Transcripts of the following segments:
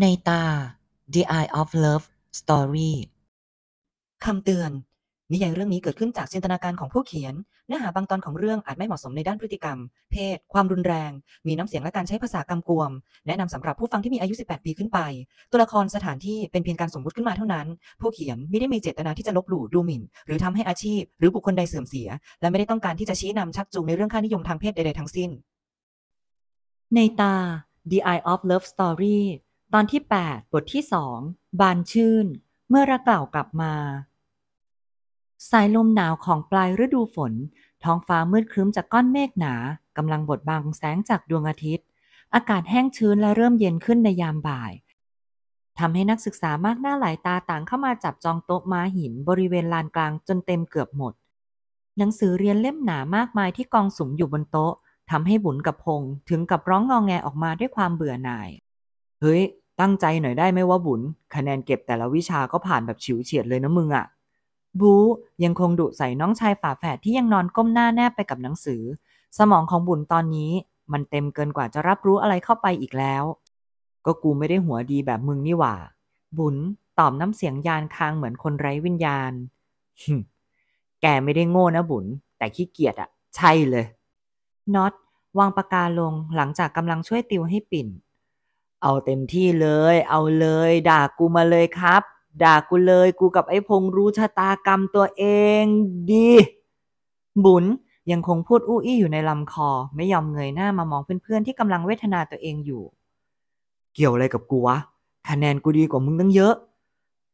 ในตา The Eye of Love Story คำเตือน นิยายเรื่องนี้เกิดขึ้นจากจินตนาการของผู้เขียน เนื้อหาบางตอนของเรื่องอาจไม่เหมาะสมในด้านพฤติกรรม เพศ ความรุนแรง มีน้ำเสียงและการใช้ภาษากำกวม แนะนำสำหรับผู้ฟังที่มีอายุ 18 ปีขึ้นไป ตัวละครสถานที่เป็นเพียงการสมมติขึ้นมาเท่านั้น ผู้เขียนไม่ได้มีเจตนาที่จะลบหลู่ ดูหมิ่น หรือทำให้อาชีพหรือบุคคลใดเสื่อมเสีย และไม่ได้ต้องการที่จะชี้นำชักจูงในเรื่องค่านิยมทางเพศใดๆ ทั้งสิ้นในตา The Eye of Love Story ตอนที่ 8 บทที่สองบานชื่น เมื่อระกล่าวกลับมา สายลมหนาวของปลายฤดูฝน ท้องฟ้ามืดครึ้มจากก้อนเมฆหนากำลังบดบังแสงจากดวงอาทิตย์ อากาศแห้งชื้นและเริ่มเย็นขึ้นในยามบ่ายทำให้นักศึกษามากหน้าหลายตาต่างเข้ามาจับจองโต๊ะม้าหินบริเวณลานกลางจนเต็มเกือบหมด หนังสือเรียนเล่มหนามากมายที่กองสุมอยู่บนโต๊ะทำให้บุญกับพงถึงกับร้องงองแงออกมาด้วยความเบื่อหน่าย เฮ้ยตั้งใจหน่อยได้ไหมว่าบุญ คะแนนเก็บแต่ละวิชาก็ผ่านแบบฉิวเฉียดเลยนะมึงอะบู ยังคงดุใส่น้องชายฝาแฝดที่ยังนอนก้มหน้าแนบไปกับหนังสือ สมองของบุญตอนนี้ มันเต็มเกินกว่าจะรับรู้อะไรเข้าไปอีกแล้ว ก็กูไม่ได้หัวดีแบบมึงนี่หว่า บุญตอบน้ำเสียงยานคางเหมือนคนไร้วิญญาณ แกไม่ได้โง่นะบุญแต่ขี้เกียจอะใช่เลยน็อตวางปากกาลงหลังจากกำลังช่วยติวให้ปิ่นเอาเต็มที่เลย เอาเลย ด่ากูมาเลยครับ ด่ากูเลย กูกับไอ้พงรู้ชะตากรรมตัวเองดี บุญ ยังคงพูดอู้อี้อยู่ในลำคอ ไม่ยอมเงยหน้ามามองเพื่อนๆที่กำลังเวทนาตัวเองอยู่ เกี่ยวอะไรกับกูวะคะแนนกูดีกว่ามึงตั้งเยอะ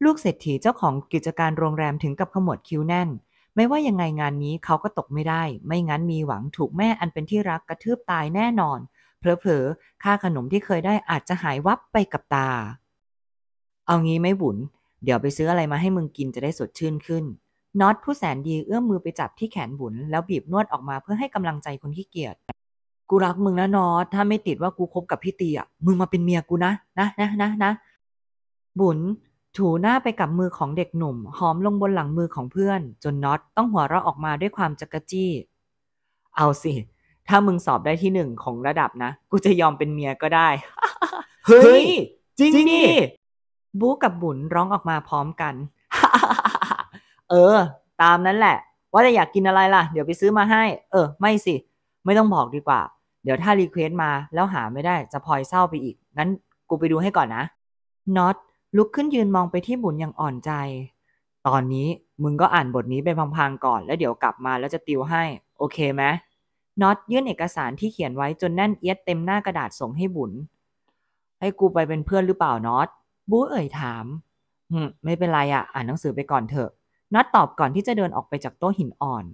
ลูกเศรษฐีเจ้าของกิจการโรงแรมถึงกับขมวดคิ้วแน่น ไม่ว่ายังไงงานนี้เขาก็ตกไม่ได้ ไม่งั้นมีหวังถูกแม่อันเป็นที่รักกระทืบตายแน่นอนเผลอๆค่าขนมที่เคยได้อาจจะหายวับไปกับตา เอางี้ไม่บุญ เดี๋ยวไปซื้ออะไรมาให้มึงกินจะได้สดชื่นขึ้น น็อตผู้แสนดีเอื้อมมือไปจับที่แขนบุญ แล้วบีบนวดออกมาเพื่อให้กำลังใจคนขี้เกียจ กูรักมึงนะน็อต ถ้าไม่ติดว่ากูคบกับพี่ตีอ่ะมึงมาเป็นเมียกูนะ นะ นะ นะ นะ บุญ ถูหน้าไปกับมือของเด็กหนุ่ม หอมลงบนหลังมือของเพื่อน จนน็อตต้องหัวเราะออกมาด้วยความจักจี้ เอาสิถ้ามึงสอบได้ที่หนึ่งของระดับนะ กูจะยอมเป็นเมียก็ได้ เฮ้ย จริงนี่ บู๊กับบุญร้องออกมาพร้อมกัน เออ ตามนั้นแหละ ว่าจะอยากกินอะไรล่ะ เดี๋ยวไปซื้อมาให้ เออ ไม่สิ ไม่ต้องบอกดีกว่า เดี๋ยวถ้ารีเควสมาแล้วหาไม่ได้ จะพลอยเศร้าไปอีกงั้นกูไปดูให้ก่อนนะน็อตลุกขึ้นยืนมองไปที่บุญอย่างอ่อนใจ ตอนนี้มึงก็อ่านบทนี้ไปพังๆก่อน แล้วเดี๋ยวกลับมาแล้วจะติวให้ โอเคไหมน็อตยื่นเอกสารที่เขียนไว้จนแน่นเอียดเต็มหน้ากระดาษส่งให้บุญให้กูไปเป็นเพื่อนหรือเปล่าน็อต บูเอ่ยถามอืมไม่เป็นไรอะอ่านหนังสือไปก่อนเถอะน็อตตอบก่อนที่จะเดินออกไปจากโต๊ะหินอ่อน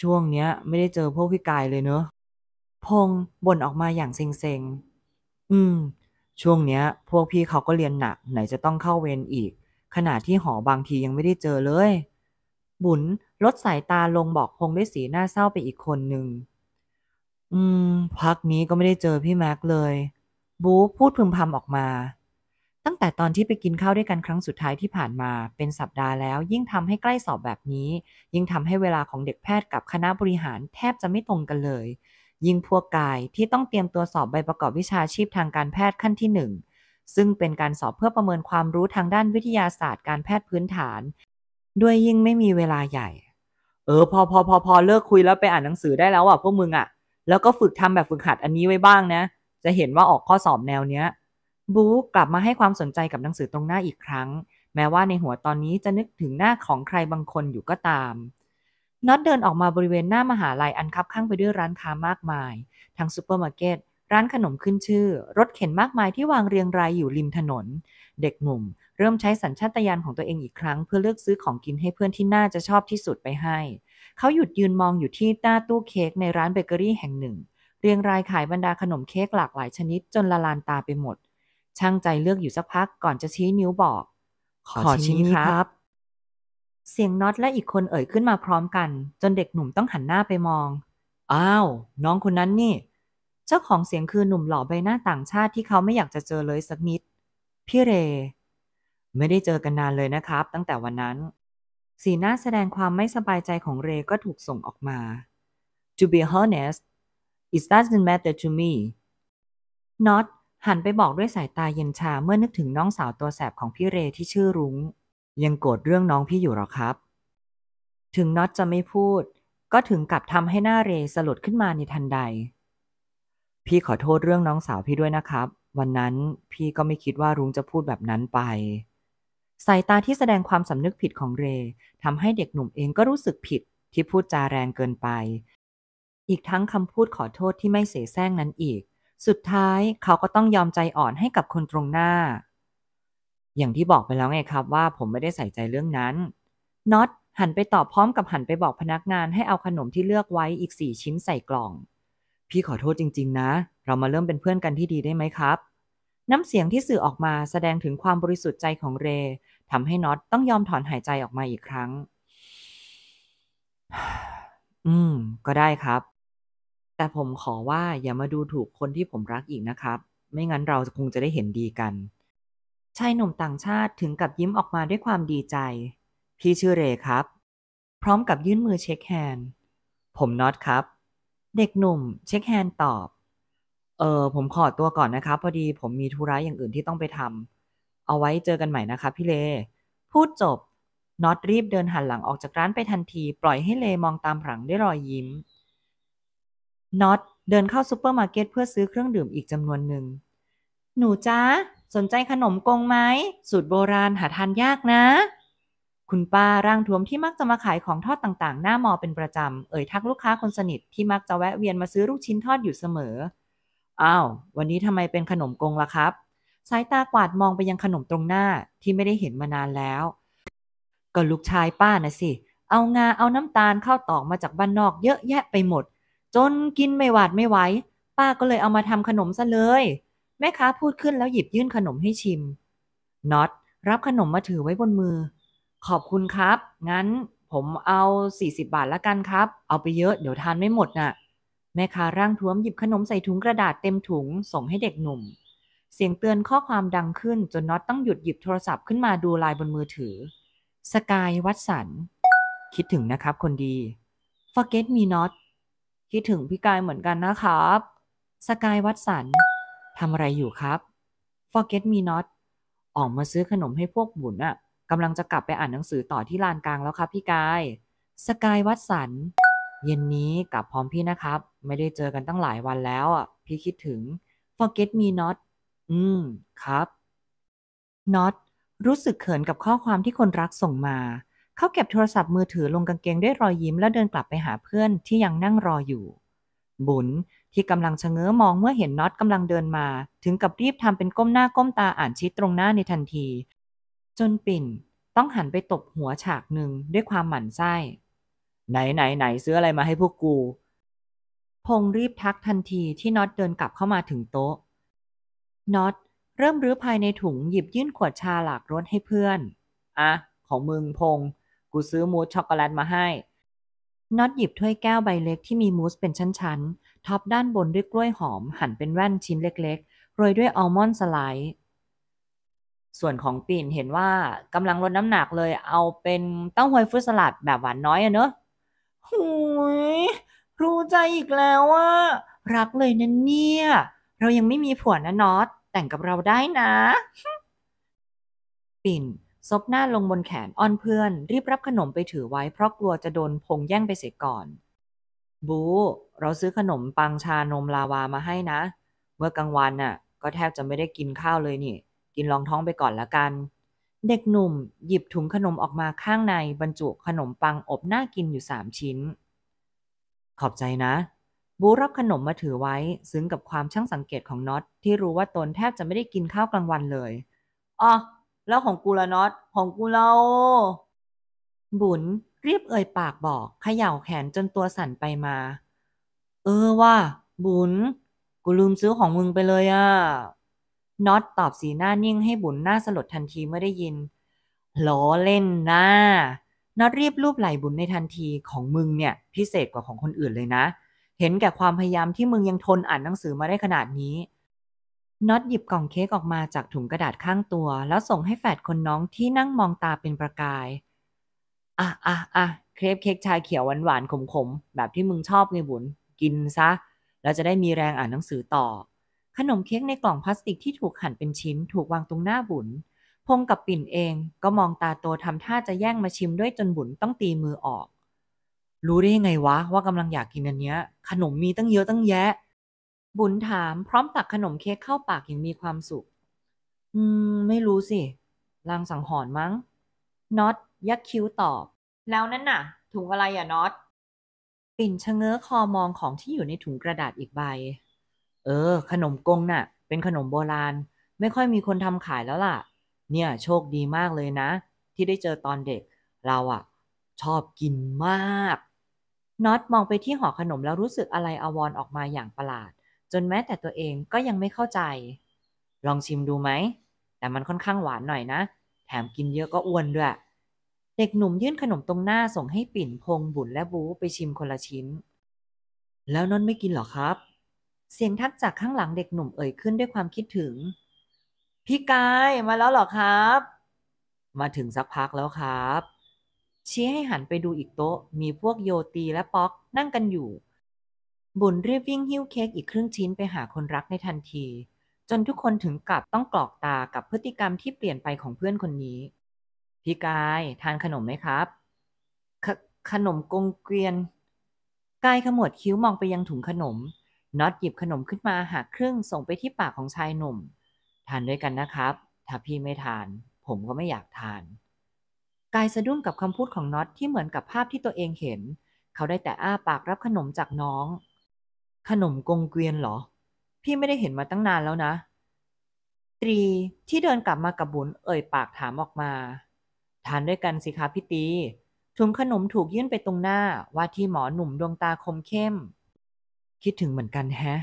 ช่วงเนี้ยไม่ได้เจอพวกพี่กายเลยเนอะพงบ่นออกมาอย่างเซ็งๆอืม ช่วงเนี้ย พวกพี่เขาก็เรียนหนัก ไหนจะต้องเข้าเวรอีก ขนาดที่หอบางทียังไม่ได้เจอเลยบุญลดสายตาลงบอกคงด้วยสีหน้าเศร้าไปอีกคนหนึ่ง อืม พักนี้ก็ไม่ได้เจอพี่แม็กเลย บูพูดพึมพำออกมา ตั้งแต่ตอนที่ไปกินข้าวด้วยกันครั้งสุดท้ายที่ผ่านมา เป็นสัปดาห์แล้วยิ่งทำให้ใกล้สอบแบบนี้ ยิ่งทำให้เวลาของเด็กแพทย์กับคณะบริหารแทบจะไม่ตรงกันเลย ยิ่งพวกกายที่ต้องเตรียมตัวสอบใบประกอบวิชาชีพทางการแพทย์ขั้นที่หนึ่งซึ่งเป็นการสอบเพื่อประเมินความรู้ทางด้านวิทยาศาสตร์ การแพทย์พื้นฐานด้วยยิ่งไม่มีเวลาใหญ่ เออพอพอพอพอเลิกคุยแล้วไปอ่านหนังสือได้แล้วอ่ะพวกมึงอ่ะ แล้วก็ฝึกทำแบบฝึกหัดอันนี้ไว้บ้างนะ จะเห็นว่าออกข้อสอบแนวเนี้ย บู๊กลับมาให้ความสนใจกับหนังสือตรงหน้าอีกครั้ง แม้ว่าในหัวตอนนี้จะนึกถึงหน้าของใครบางคนอยู่ก็ตาม น็อตเดินออกมาบริเวณหน้ามหาลัยอันคับข้างไปด้วยร้านค้ามากมาย ทั้งซูเปอร์มาร์เก็ตร้านขนมขึ้นชื่อ รถเข็นมากมายที่วางเรียงรายอยู่ริมถนน เด็กหนุ่ม เริ่มใช้สัญชาตญาณของตัวเองอีกครั้ง เพื่อเลือกซื้อของกินให้เพื่อนที่น่าจะชอบที่สุดไปให้ เขาหยุดยืนมองอยู่ที่หน้าตู้เค้กในร้านเบเกอรี่แห่งหนึ่ง เรียงรายขายบรรดาขนมเค้กหลากหลายชนิดจนละลานตาไปหมด ช่างใจเลือกอยู่สักพักก่อนจะชี้นิ้วบอก ขอชิ้นนี้ครับ เสียงน็อตและอีกคนเอ่ยขึ้นมาพร้อมกัน จนเด็กหนุ่มต้องหันหน้าไปมองอ้าว น้องคนนั้นนี่เจ้าของเสียงคือหนุ่มหล่อใบหน้าต่างชาติที่เขาไม่อยากจะเจอเลยสักนิด พี่เร ไม่ได้เจอกันนานเลยนะครับตั้งแต่วันนั้น สีหน้าแสดงความไม่สบายใจของเรก็ถูกส่งออกมา To be honest it doesn't matter to me Not หันไปบอกด้วยสายตาเย็นชาเมื่อนึกถึงน้องสาวตัวแสบของพี่เรที่ชื่อรุง้งยังโกรธเรื่องน้องพี่อยู่หรอครับ ถึงน็อตจะไม่พูด ก็ถึงกับทำให้หน้าเรสลดขึ้นมาในทันใดพี่ขอโทษเรื่องน้องสาวพี่ด้วยนะครับ วันนั้นพี่ก็ไม่คิดว่ารุ้งจะพูดแบบนั้นไปสายตาที่แสดงความสำนึกผิดของเรทำให้เด็กหนุ่มเองก็รู้สึกผิดที่พูดจาแรงเกินไป อีกทั้งคำพูดขอโทษที่ไม่เสแสร้งนั้นอีก สุดท้ายเขาก็ต้องยอมใจอ่อนให้กับคนตรงหน้า อย่างที่บอกไปแล้วไงครับว่าผมไม่ได้ใส่ใจเรื่องนั้นน็อตหันไปตอบพร้อมกับหันไปบอกพนักงานให้เอาขนมที่เลือกไว้อีกสี่ชิ้นใส่กล่องพี่ขอโทษจริง ๆ นะ เรามาเริ่มเป็นเพื่อนกันที่ดีได้ไหมครับ น้ำเสียงที่สื่อออกมาแสดงถึงความบริสุทธิ์ใจของเรทำให้น็อตต้องยอมถอนหายใจออกมาอีกครั้ง อืม ก็ได้ครับ แต่ผมขอว่าอย่ามาดูถูกคนที่ผมรักอีกนะครับ ไม่งั้นเราคงจะได้เห็นดีกัน ชายหนุ่มต่างชาติถึงกับยิ้มออกมาด้วยความดีใจ พี่ชื่อเรครับ พร้อมกับยื่นมือเช็คแฮนด์ ผมน็อตครับเด็กหนุ่ม เช็คแฮนด์ตอบ เออ ผมขอตัวก่อนนะครับ พอดีผมมีธุระอย่างอื่นที่ต้องไปทำ เอาไว้เจอกันใหม่นะคะพี่เล พูดจบน็อตรีบเดินหันหลังออกจากร้านไปทันที ปล่อยให้เลมองตามหลังด้วยรอยยิ้มน็อตเดินเข้าซูเปอร์มาร์เก็ตเพื่อซื้อเครื่องดื่มอีกจำนวนหนึ่ง หนูจ้าสนใจขนมกงไหมสูตรโบราณ หาทานยากนะคุณป้าร่างทวมที่มักจะมาขายของทอดต่างๆ หน้ามอเป็นประจำเอ่ยทักลูกค้าคนสนิทที่มักจะแวะเวียนมาซื้อลูกชิ้นทอดอยู่เสมออ้าววันนี้ทำไมเป็นขนมกงล่ะครับสายตากวาดมองไปยังขนมตรงหน้าที่ไม่ได้เห็นมานานแล้วก็ลูกชายป้านะสิ เอางาเอาน้ำตาลเข้าตอกมาจากบ้านนอก เยอะแยะไปหมด จนกินไม่หวาดไม่ไหวป้าก็เลยเอามาทำขนมซะเลย แม่ค้าพูดขึ้นแล้วหยิบยื่นขนมให้ชิมน็อตรับขนมมาถือไว้บนมือขอบคุณครับ งั้นผมเอา 40 บาทละกันครับ เอาไปเยอะเดี๋ยวทานไม่หมดนะ่ะ แม่ค้าร่างท้วมหยิบขนมใส่ถุงกระดาษเต็มถุง ส่งให้เด็กหนุ่ม เสียงเตือนข้อความดังขึ้น จนน็อตต้องหยุดหยิบโทรศัพท์ขึ้นมาดูไลน์บนมือถือ สกายวัดสันคิดถึงนะครับคนดี forget me not คิดถึงพี่กายเหมือนกันนะครับ สกายวัดสันทำอะไรอยู่ครับ forget me not ออกมาซื้อขนมให้พวกบุญอะกำลังจะกลับไปอ่านหนังสือต่อที่ลานกลางแล้วครับพี่กาย สกายวัดสันเย็นนี้กลับพร้อมพี่นะครับ ไม่ได้เจอกันตั้งหลายวันแล้วอ่ะ พี่คิดถึง forget me not อืม ครับ not รู้สึกเขินกับข้อความที่คนรักส่งมา เขาเก็บโทรศัพท์มือถือลงกางเกงด้วยรอยยิ้มแล้วเดินกลับไปหาเพื่อนที่ยังนั่งรออยู่ บุญที่กำลังชะเง้อมองเมื่อเห็นน็อตกำลังเดินมาถึงกับรีบทำเป็นก้มหน้าก้มตาอ่านชิดตรงหน้าในทันทีจนปิ่น ต้องหันไปตบหัวฉากหนึ่งด้วยความหมั่นไส้ ไหนไหนไหนซื้ออะไรมาให้พวกกู พงรีบทักทันทีที่น็อตเดินกลับเข้ามาถึงโต๊ะ น็อต เริ่มรื้อภายในถุงหยิบยื่นขวดชาหลากรสให้เพื่อน อ่ะของมึงพง กูซื้อมูสช็อกโกแลตมาให้ น็อตหยิบถ้วยแก้วใบเล็กที่มีมูสเป็นชั้น ๆ ท็อปด้านบนด้วยกล้วยหอมหั่นเป็นแว่นชิ้นเล็กๆโรยด้วยอัลมอนด์สไลด์ส่วนของปิ่นเห็นว่ากำลังลดน้ำหนักเลยเอาเป็นเต้าหวยฟรุตสลัดแบบหวานน้อยอะเนอะหูยรู้ใจอีกแล้วว่า รักเลยนะเนี่ย เรายังไม่มีผัวนะนอต แต่งกับเราได้นะ ปิ่นซบหน้าลงบนแขนอ้อนเพื่อน รีบรับขนมไปถือไว้เพราะกลัวจะโดนพงแย่งไปเสียก่อน บูเราซื้อขนมปังชานมลาวามาให้นะ เมื่อกลางวันน่ะ ก็แทบจะไม่ได้กินข้าวเลยนี่กินรองท้องไปก่อนละกัน เด็กหนุ่ม หยิบถุงขนมออกมาข้างในบรรจุขนมปังอบน่ากินอยู่สามชิ้น ขอบใจนะ บูรับขนมมาถือไว้ซึ้งกับความช่างสังเกตของน็อต ที่รู้ว่าตนแทบจะไม่ได้กินข้าวกลางวันเลยอ๋อแล้วของกูละน็อต ของกูเรา บุญรีบเอ่ยปากบอกเขย่าแขนจนตัวสั่นไปมา เออว่า บุญ กูลืมซื้อของมึงไปเลยอะ่ะน็อตตอบสีหน้านิ่งให้บุญหน้าสลดทันทีเมื่อได้ยินล้อเล่นนะน็อตรีบรูปไหล่บุญในทันทีของมึงเนี่ย พิเศษกว่าของคนอื่นเลยนะ เห็นแก่ความพยายามที่มึงยังทนอ่านหนังสือมาได้ขนาดนี้ น็อตหยิบกล่องเค้กออกมาจากถุงกระดาษข้างตัว แล้วส่งให้แฝดคนน้องที่นั่งมองตาเป็นประกาย อ่ะอ่ะอ่ะเครปเค้กชาเขียวหวานหวานขมขมแบบที่มึงชอบไงบุญกินซะแล้วจะได้มีแรงอ่านหนังสือต่อขนมเค้กในกล่องพลาสติกที่ถูกหั่นเป็นชิ้น ถูกวางตรงหน้าบุญ พงกับปิ่นเองก็มองตาโตทำท่าจะแย่งมาชิมด้วยจนบุญต้องตีมือออก รู้ได้ยังไงวะว่ากำลังอยากกินอันเนี้ย ขนมมีตั้งเยอะตั้งแยะ บุญถามพร้อมตักขนมเค้กเข้าปากอย่างมีความสุขอืมไม่รู้สิลางสังหรณ์มั้งน็อตยักคิ้วตอบ แล้วนั่นน่ะ ถุงอะไรอ่ะน็อตปิ่นชะเง้อคอมองของที่อยู่ในถุงกระดาษอีกใบเออ ขนมกงน่ะเป็นขนมโบราณ ไม่ค่อยมีคนทำขายแล้วล่ะ เนี่ยโชคดีมากเลยนะ ที่ได้เจอตอนเด็ก เราอะชอบกินมากน็อตมองไปที่ห่อขนมแล้วรู้สึกอะไรอวรออกมาอย่างประหลาด จนแม้แต่ตัวเองก็ยังไม่เข้าใจ ลองชิมดูไหม แต่มันค่อนข้างหวานหน่อยนะ แถมกินเยอะก็อ้วนด้วย เด็กหนุ่มยื่นขนมตรงหน้าส่งให้ปิ่นพงบุญและบูไปชิมคนละชิ้น แล้วน้อนไม่กินหรอครับเสียงทักจากข้างหลังเด็กหนุ่มเอ่ยขึ้นด้วยความคิดถึง พี่กายมาแล้วหรอครับ มาถึงสักพักแล้วครับ ชี้ให้หันไปดูอีกโต๊ะ มีพวกโยตีและป๊อก นั่งกันอยู่ บุญรีบวิ่งหิ้วเค้กอีกครึ่งชิ้นไปหาคนรักในทันที จนทุกคนถึงกับต้องกรอกตากับพฤติกรรมที่เปลี่ยนไปของเพื่อนคนนี้ พี่กายทานขนมไหมครับขขนมกงเกวียนกายขมวดคิ้วมองไปยังถุงขนมน็อตหยิบขนมขึ้นมาหักครึ่ง ส่งไปที่ปากของชายหนุ่มทานด้วยกันนะครับ ถ้าพี่ไม่ทาน ผมก็ไม่อยากทาน กายสะดุ้งกับคำพูดของน็อต ที่เหมือนกับภาพที่ตัวเองเห็น เขาได้แต่อ้าปากรับขนมจากน้อง ขนมกงเกวียนเหรอ พี่ไม่ได้เห็นมาตั้งนานแล้วนะ ตรีที่เดินกลับมากับบุญ เอ่ย ปากถามออกมาทานด้วยกันสิคะพี่ตีถุงขนมถูกยื่นไปตรงหน้าว่าที่หมอหนุ่มดวงตาคมเข้มคิดถึงเหมือนกันแฮะ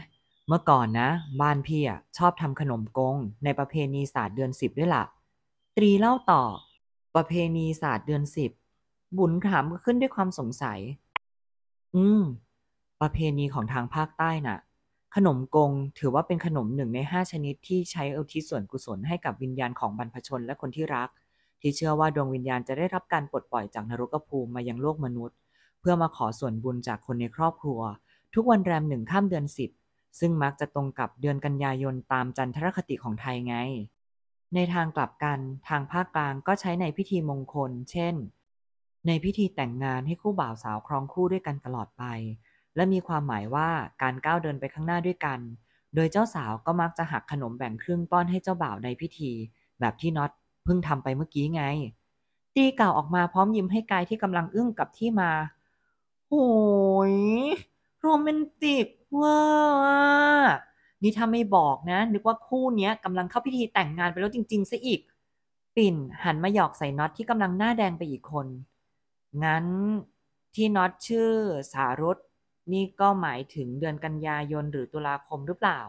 เมื่อก่อนนะ บ้านพี่อะชอบทำขนมกง ในประเพณีศาสตร์เดือนสิบด้วยละ่ะ ตรีเล่าต่อ ประเพณีศาสตร์เดือนสิบบุญถามขึ้นด้วยความสงสัย อืม ประเพณีของทางภาคใต้น่ะ ขนมกงถือว่าเป็นขนมหนึ่งในห้าชนิด ที่ใช้อุทิศส่วนกุศลให้กับวิญญาณของบรรพชนและคนที่รัก ที่เชื่อว่าดวงวิญญาณจะได้รับการปลดปล่อยจากนรกภูมิมายังโลกมนุษย์ เพื่อมาขอส่วนบุญจากคนในครอบครัวทุกวันแรมหนึ่งข้ามเดือนสิบซึ่งมักจะตรงกับเดือนกันยายนตามจันทรคติของไทยไง ในทางกลับกันทางภาคกลางก็ใช้ในพิธีมงคล เช่น ในพิธีแต่งงานให้คู่บ่าวสาวครองคู่ด้วยกันตลอดไป และมีความหมายว่าการก้าวเดินไปข้างหน้าด้วยกัน โดยเจ้าสาวก็มักจะหักขนมแบ่งครึ่งป้อนให้เจ้าบ่าวในพิธี แบบที่น็อตเพิ่งทำไปเมื่อกี้ไง ตีกล่าวออกมาพร้อมยิ้มให้กายที่กำลังอึ้งกับที่มา โอ้ยโรแมนติกว้านี่ถ้าไม่บอกนะ นึกว่าคู่นี้กำลังเข้าพิธีแต่งงานไปแล้วจริงๆซะอีก ปิ่นหันมาหยอกใส่น็อตที่กำลังหน้าแดงไปอีกคน งั้นที่น็อตชื่อสารุตนี่ก็หมายถึงเดือนกันยายน หรือตุลาคมหรือเปล่า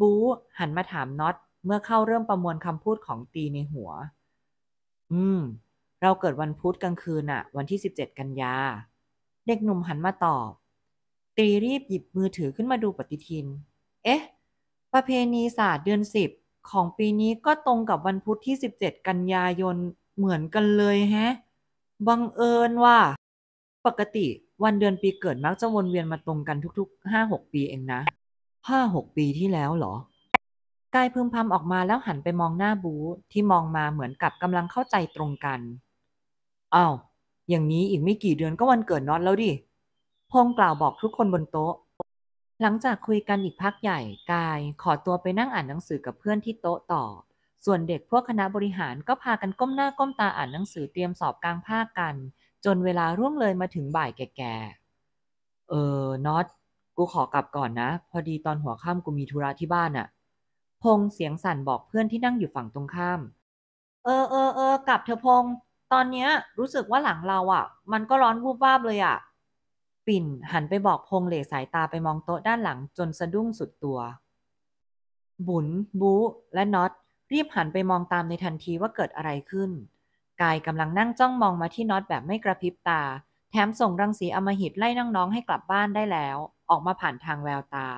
บู หันมาถามน็อตเมื่อเข้าเริ่มประมวลคำพูดของตีในหัว อืม เราเกิดวันพุธกลางคืนอะวันที่ 17 กันยาเด็กหนุ่มหันมาตอบตรีรีบหยิบมือถือขึ้นมาดูปฏิทิน เอ๊ะ ประเพณีศาสตร์เดือนสิบของปีนี้ก็ตรงกับวันพุธที่ 17 กันยายน เหมือนกันเลยแฮะ บังเอิญว่า ปกติวันเดือนปีเกิดมักจะวนเวียนมาตรงกันทุกๆห้าหกปีเองนะห้าหกปีที่แล้วเหรอ กายพึมพำออกมาแล้วหันไปมองหน้าบูที่มองมาเหมือนกับกำลังเข้าใจตรงกันอา้าว อย่างนี้อีกไม่กี่เดือนก็วันเกิดน็อตแล้วดิพงกล่าวบอกทุกคนบนโต๊ะ หลังจากคุยกันอีกพักใหญ่ กายขอตัวไปนั่งอ่านหนังสือกับเพื่อนที่โต๊ะต่อ ส่วนเด็กพวกคณะบริหารก็พากันก้มหน้าก้มตาอ่านหนังสือเตรียมสอบกลางภาคกัน จนเวลาร่วงเลยมาถึงบ่ายแก่ๆเออ น็อต กูขอกลับก่อนนะ พอดีตอนหัวค่ำกูมีธุระที่บ้านอะพงเสียงสั่นบอกเพื่อนที่นั่งอยู่ฝั่งตรงข้าม เออเออเออกลับเธอพง ตอนเนี้ยรู้สึกว่าหลังเราอะ่ะ มันก็ร้อนวูบวาบเลยอะ่ะปิ่น หันไปบอกพงเหลสายตาไปมองโต๊ะด้านหลังจนสะดุ้งสุดตัว บุญบูและน็อตรีบหันไปมองตามในทันทีว่าเกิดอะไรขึ้น กายกำลังนั่งจ้องมองมาที่น็อตแบบไม่กระพริบตา แถมส่งรังสีอมหิตไล่น้องๆให้กลับบ้านได้แล้ว ออกมาผ่านทางแววตา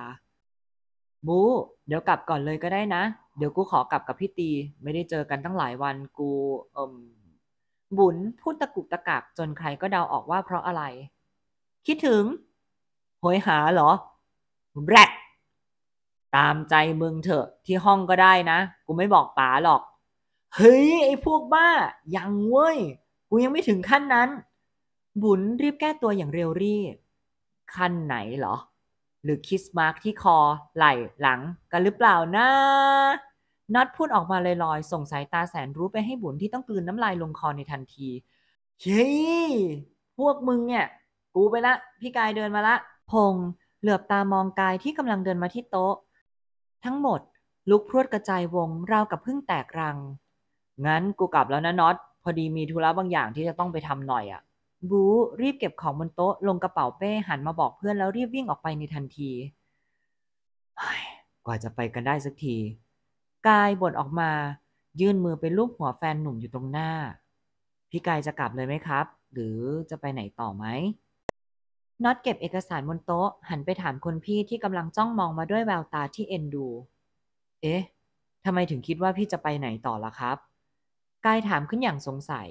บูเดี๋ยวกลับก่อนเลยก็ได้นะ เดี๋ยวกูขอกลับกับพี่ตี ไม่ได้เจอกันตั้งหลายวันกูเอมบุญพูดตะกุกตะกักจนใครก็เดาออกว่าเพราะอะไรคิดถึง โหยหาเหรอแรดตามใจมึงเถอะที่ห้องก็ได้นะ กูไม่บอกป๋าหรอก เฮ้ย ไอ้พวกบ้า ยังเว้ย กูยังไม่ถึงขั้นนั้น บุญรีบแก้ตัวอย่างเร็วรีบขั้นไหนเหรอ หรือคิสมาร์กที่คอไหล่หลังกันหรือเปล่านะน็อตพูดออกมาลอยๆส่งสายตาแสนรู้ไปให้บุญที่ต้องกลืนน้ำลายลงคอในทันที เฮ้ยพวกมึงเนี่ยกูไปละ พี่กายเดินมาละ พงเหลือบตามองกายที่กำลังเดินมาที่โต๊ะ ทั้งหมด ลุกพรวดกระจายวงราวกับเพิ่งแตกรังงั้นกูกลับแล้วนะน็อต พอดีมีธุระบางอย่างที่จะต้องไปทำหน่อยอะ่ะบูรีบเก็บของบนโต๊ะ ลงกระเป๋าเป้หันมาบอกเพื่อนแล้วรีบวิ่งออกไปในทันทีกว่าจะไปกันได้สักทีกายบ่นออกมา ยื่นมือไปลูบหัวแฟนหนุ่มอยู่ตรงหน้าพี่กายจะกลับเลยไหมครับ หรือจะไปไหนต่อไหมน็อตเก็บเอกสารบนโต๊ะ หันไปถามคนพี่ที่กำลังจ้องมองมาด้วยแววตาที่เอ็นดู เอ๊ะ ทำไมถึงคิดว่าพี่จะไปไหนต่อล่ะครับ กายถามขึ้นอย่างสงสัย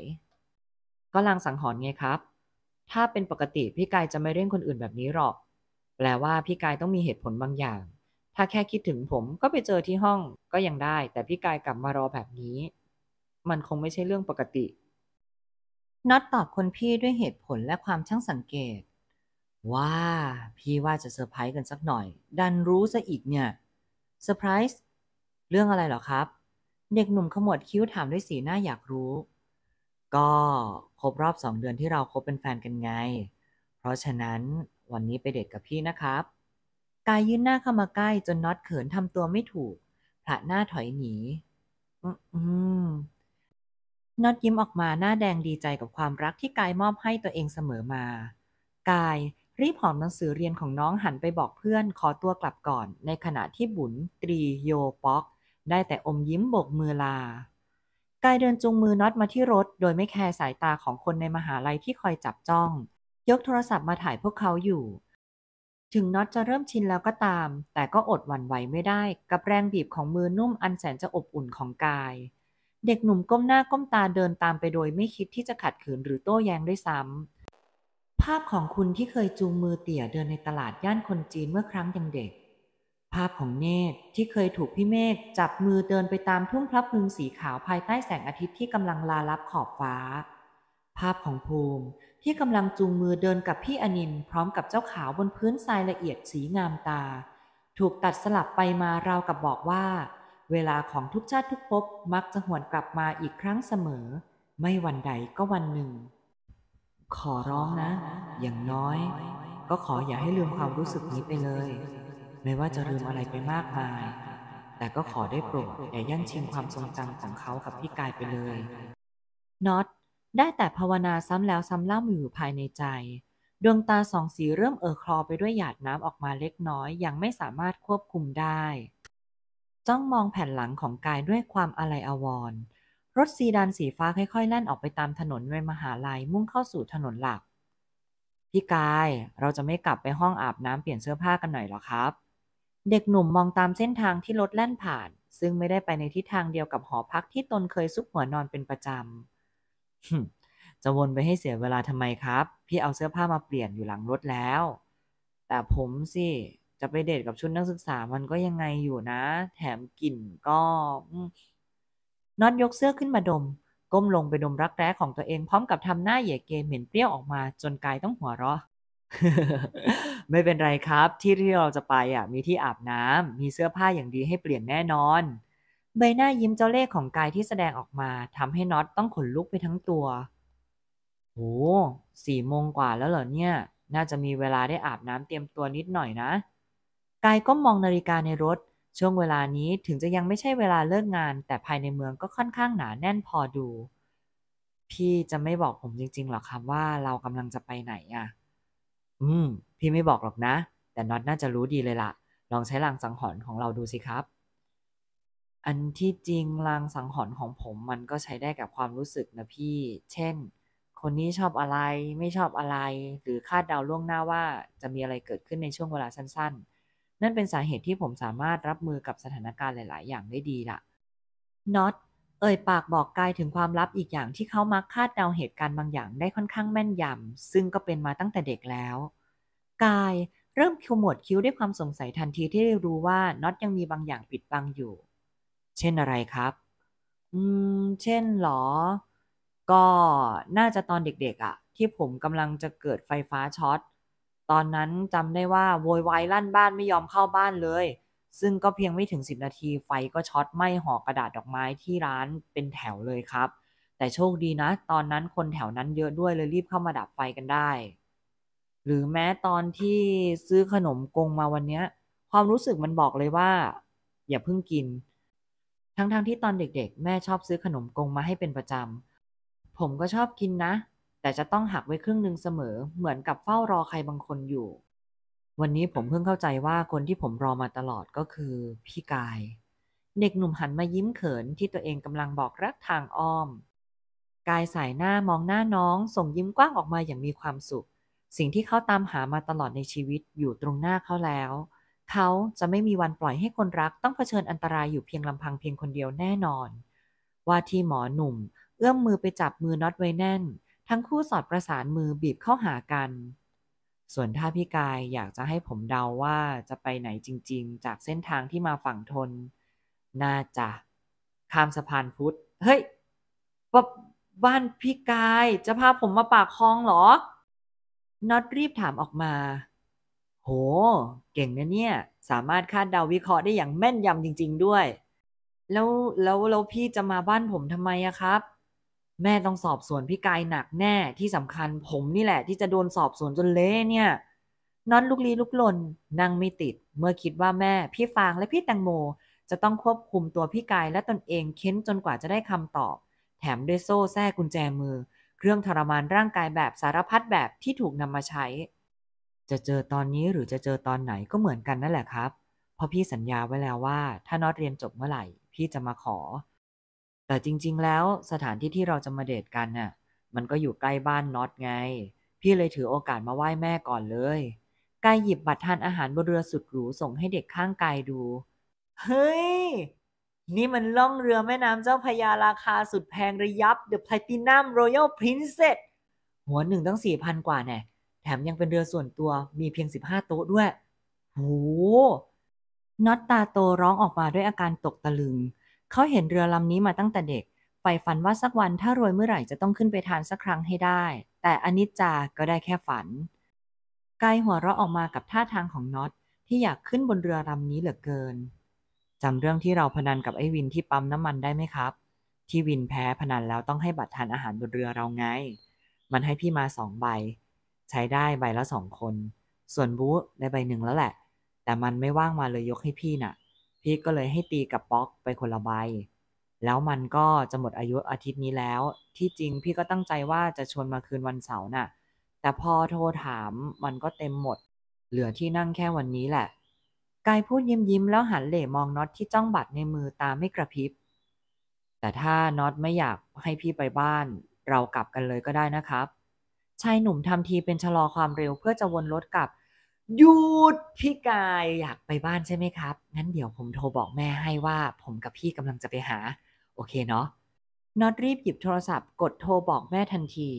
ก็ลางสังหรณ์ไงครับ ถ้าเป็นปกติพี่กายจะไม่เร่งคนอื่นแบบนี้หรอก แปลว่าพี่กายต้องมีเหตุผลบางอย่าง ถ้าแค่คิดถึงผมก็ไปเจอที่ห้องก็ยังได้ แต่พี่กายกลับมารอแบบนี้ มันคงไม่ใช่เรื่องปกติน็อตตอบคนพี่ด้วยเหตุผลและความช่างสังเกตว่าพี่ว่าจะเซอร์ไพรส์กันสักหน่อย ดันรู้ซะอีกเนี่ย เซอร์ไพรส์ เรื่องอะไรหรอครับ เด็กหนุ่มขมวดคิ้วถามด้วยสีหน้าอยากรู้ ก็ครบรอบสองเดือนที่เราครบเป็นแฟนกันไง เพราะฉะนั้นวันนี้ไปเดทกับพี่นะครับ กายยื่นหน้าเข้ามาใกล้จนน็อตเขินทำตัวไม่ถูก ผละหน้าถอยหนี อืมน็อตยิ้มออกมาหน้าแดงดีใจกับความรักที่กายมอบให้ตัวเองเสมอมา กายรีบหอบหนังสือเรียนของน้องหันไปบอกเพื่อนขอตัวกลับก่อน ในขณะที่บุญ ตรีโยป๊อก ได้แต่อมยิ้มโบกมือลา กายเดินจูงมือน็อตมาที่รถ โดยไม่แคร์สายตาของคนในมหาลัยที่คอยจับจ้อง ยกโทรศัพท์มาถ่ายพวกเขาอยู่ถึงน็อตจะเริ่มชินแล้วก็ตาม แต่ก็อดหวั่นไหวไม่ได้ กับแรงบีบของมือนุ่มอันแสนจะอบอุ่นของกาย เด็กหนุ่มก้มหน้าก้มตาเดินตามไปโดยไม่คิดที่จะขัดขืนหรือโต้แย้งด้วยซ้ำภาพของคุณที่เคยจูงมือเตี่ยเดินในตลาดย่านคนจีนเมื่อครั้งยังเด็ก ภาพของเนตที่เคยถูกพี่เมฆจับมือเดินไปตามทุ่งพลับพึงสีขาวภายใต้แสงอาทิตย์ที่กำลังลาลับขอบฟ้า ภาพของภูมิที่กำลังจูงมือเดินกับพี่อนินพร้อมกับเจ้าขาวบนพื้นทรายละเอียดสีงามตา ถูกตัดสลับไปมาราวกับบอกว่า เวลาของทุกชาติทุกภพมักจะหวนกลับมาอีกครั้งเสมอ ไม่วันใดก็วันหนึ่งขอร้องนะ อย่างน้อยก็ขออย่าให้ลืมความรู้สึกนี้ไปเลย ไม่ว่าจะลืมอะไรไปมากมาย แต่ก็ขอได้โปรดอย่ายั่งชิงความทรงจำของเขากับพี่กายไปเลย น็อตได้แต่ภาวนาซ้ำแล้วซ้ำเล่าอยู่ภายในใจ ดวงตาสองสีเริ่มเอ่อคลอไปด้วยหยาดน้ำออกมาเล็กน้อย ยังไม่สามารถควบคุมได้ จ้องมองแผ่นหลังของกายด้วยความอะไรอวรรถซีดานสีฟ้าค่อยๆแล่นออกไปตามถนนในมหาลัยมุ่งเข้าสู่ถนนหลัก พี่กายเราจะไม่กลับไปห้องอาบน้ำเปลี่ยนเสื้อผ้ากันหน่อยหรอครับ เด็กหนุ่มมองตามเส้นทางที่ รถ แล่นผ่าน ซึ่งไม่ได้ไปในทิศทางเดียวกับหอพักที่ตนเคยซุกหัวนอนเป็นประจำจะวนไปให้เสียเวลาทำไมครับ พี่เอาเสื้อผ้ามาเปลี่ยนอยู่หลังรถแล้ว แต่ผมสิจะไปเดทกับชุดนักศึกษามันก็ยังไงอยู่นะ แถมกลิ่นก็น็อตยกเสื้อขึ้นมาดม ก้มลงไปดมรักแร้ของตัวเองพร้อมกับทำหน้าเหย่เกเหม็นเปรี้ยวออกมา จนกายต้องหัวเราะไม่เป็นไรครับ ที่ที่เราจะไปอ่ะ มีที่อาบน้ำมีเสื้อผ้าอย่างดีให้เปลี่ยนแน่นอน ใบหน้ายิ้มเจ้าเล่ห์ของกายที่แสดงออกมาทำให้น็อตต้องขนลุกไปทั้งตัวโอ้สี่โมงกว่าแล้วเหรอเนี่ย น่าจะมีเวลาได้อาบน้ำเตรียมตัวนิดหน่อยนะ กายก็มองนาฬิกาในรถช่วงเวลานี้ถึงจะยังไม่ใช่เวลาเลิกงาน แต่ภายในเมืองก็ค่อนข้างหนาแน่นพอดู พี่จะไม่บอกผมจริง ๆ หรอกครับว่าเรากำลังจะไปไหนอะ่ะ อืม พี่ไม่บอกหรอกนะ แต่น็อตน่าจะรู้ดีเลยละ่ะลองใช้ลางสังหรณ์ของเราดูสิครับ อันที่จริงลางสังหรณ์ของผมมันก็ใช้ได้กับความรู้สึกนะพี่ เช่น คนนี้ชอบอะไรไม่ชอบอะไร หรือคาดเดาล่วงหน้าว่า จะมีอะไรเกิดขึ้นในช่วงเวลาสั้น ๆนั่นเป็นสาเหตุที่ผมสามารถรับมือกับสถานการณ์หลายๆ อย่างได้ดีละน็อตเอ่ยปากบอกกายถึงความลับอีกอย่างที่เขามักคาดเดาเหตุการณ์บางอย่างได้ค่อนข้างแม่นยำซึ่งก็เป็นมาตั้งแต่เด็กแล้ว กายเริ่มคิวหมวดคิ้วด้วยความสงสัยทันทีที่ได้รู้ว่าน็อตยังมีบางอย่างปิดบังอยู่ เช่นอะไรครับ อืม เช่นหรอ ก็น่าจะตอนเด็ก ๆอะ่ะที่ผมกำลังจะเกิดไฟฟ้าช็อตตอนนั้นจำได้ว่า โวยวายลั่นบ้านไม่ยอมเข้าบ้านเลย ซึ่งก็เพียงไม่ถึง 10นาทีไฟก็ช็อตไหม้ห่อกระดาษดอกไม้ที่ร้านเป็นแถวเลยครับ แต่โชคดีนะ ตอนนั้นคนแถวนั้นเยอะด้วยเลย รีบเข้ามาดับไฟกันได้ หรือแม้ตอนที่ซื้อขนมกงมาวันนี้ความรู้สึกมันบอกเลยว่า อย่าเพิ่งกิน ทั้งๆทที่ตอนเด็กๆ แม่ชอบซื้อขนมกงมาให้เป็นประจำผมก็ชอบกินนะแต่จะต้องหักไว้ครึ่งหนึ่งเสมอ เหมือนกับเฝ้ารอใครบางคนอยู่ วันนี้ผมเพิ่งเข้าใจว่าคนที่ผมรอมาตลอดก็คือพี่กาย เด็กหนุ่มหันมายิ้มเขินที่ตัวเองกำลังบอกรักทางอ้อม กายสายหน้ามองหน้าน้องส่งยิ้มกว้างออกมาอย่างมีความสุข สิ่งที่เขาตามหามาตลอดในชีวิตอยู่ตรงหน้าเขาแล้ว เขาจะไม่มีวันปล่อยให้คนรักต้องเผชิญอันตรายอยู่เพียงลำพังเพียงคนเดียวแน่นอนว่าที่หมอหนุ่ม เอื้อมมือไปจับมือน็อตไว้แน่นทั้งคู่สอดประสานมือบีบเข้าหากัน ส่วนถ้าพี่กายอยากจะให้ผมเดาว่าจะไปไหนจริงๆ จากเส้นทางที่มาฝั่งทน น่าจะข้ามสะพานพุทธเฮ้ยบบ้านพี่กายจะพาผมมาปากคลองเหรอ น็อตรีบถามออกมา โห เก่งนะเนี่ย สามารถคาดเดาวิเคราะห์ได้อย่างแม่นยำจริงๆ ด้วย แล้วแล้วแล้วพี่จะมาบ้านผมทำไมอะครับแม่ต้องสอบสวนพี่กายหนักแน่ที่สำคัญผมนี่แหละที่จะโดนสอบสวนจนเละเนี่ยน็อตลุกลี้ลุกลนนั่งไม่ติด เมื่อคิดว่าแม่พี่ฟางและพี่แตงโม จะต้องควบคุมตัวพี่กายและตนเองเค้นจนกว่าจะได้คำตอบ แถมด้วยโซ่แท้กุญแจมือ เครื่องทรมานร่างกายแบบสารพัดแบบที่ถูกนำมาใช้ จะเจอตอนนี้หรือจะเจอตอนไหนก็เหมือนกันนั่นแหละครับเพราะพี่สัญญาไว้แล้วว่า ถ้าน็อตเรียนจบเมื่อไหร่ พี่จะมาขอแต่จริง ๆ แล้วสถานที่ ที่เราจะมาเดทกันน่ะมันก็อยู่ใกล้บ้านน็อตไง พี่เลยถือโอกาสมาไหว้แม่ก่อนเลยกายหยิบบัตรทานอาหารบนเรือสุดหรู ส่งให้เด็กข้างกายดู เฮ้ย นี่มันล่องเรือแม่น้ำเจ้าพยาราคาสุดแพงระยับ The Platinum Royal Princess หัวหนึ่งตั้งสี่พันกว่าแน่แถมยังเป็นเรือส่วนตัวมีเพียงสิบห้าโต๊ะด้วยโหน็อตตาโตร้องออกมาด้วยอาการตกตะลึงเขาเห็นเรือลำนี้มาตั้งแต่เด็กใฝ่ฝันว่าสักวันถ้ารวยเมื่อไหร่จะต้องขึ้นไปทานสักครั้งให้ได้ แต่อนิจจา ก็ได้แค่ฝันกายหัวเราะออกมากับท่าทางของน็อต ที่อยากขึ้นบนเรือลำนี้เหลือเกิน จำเรื่องที่เราพนันกับไอ้วินที่ปั๊มน้ำมันได้ไหมครับ ที่วินแพ้พนันแล้วต้องให้บัตรทานอาหารบนเรือเราไง มันให้พี่มาสองใบ ใช้ได้ใบละสองคน ส่วนบู๊ได้ใบหนึ่งแล้วแหละ แต่มันไม่ว่างมาเลยยกให้พี่นะ่ะพี่ก็เลยให้ตีกับป๊อกไปคนละใบ แล้วมันก็จะหมดอายุอาทิตย์นี้แล้ว ที่จริงพี่ก็ตั้งใจว่าจะชวนมาคืนวันเสาร์น่ะ แต่พอโทรถามมันก็เต็มหมด เหลือที่นั่งแค่วันนี้แหละ กายพูดยิ้มยิ้มแล้วหันเหล่มองน็อตที่จ้องบัตรในมือตาไม่กระพริบ แต่ถ้าน็อตไม่อยากให้พี่ไปบ้าน เรากลับกันเลยก็ได้นะครับ ชายหนุ่มทำทีเป็นชะลอความเร็วเพื่อจะวนรถกลับหยุดพี่กายอยากไปบ้านใช่ไหมครับ งั้นเดี๋ยวผมโทรบอกแม่ให้ว่า ผมกับพี่กำลังจะไปหา โอเคเนาะน็อตรีบหยิบโทรศัพท์กดโทรบอกแม่ทันที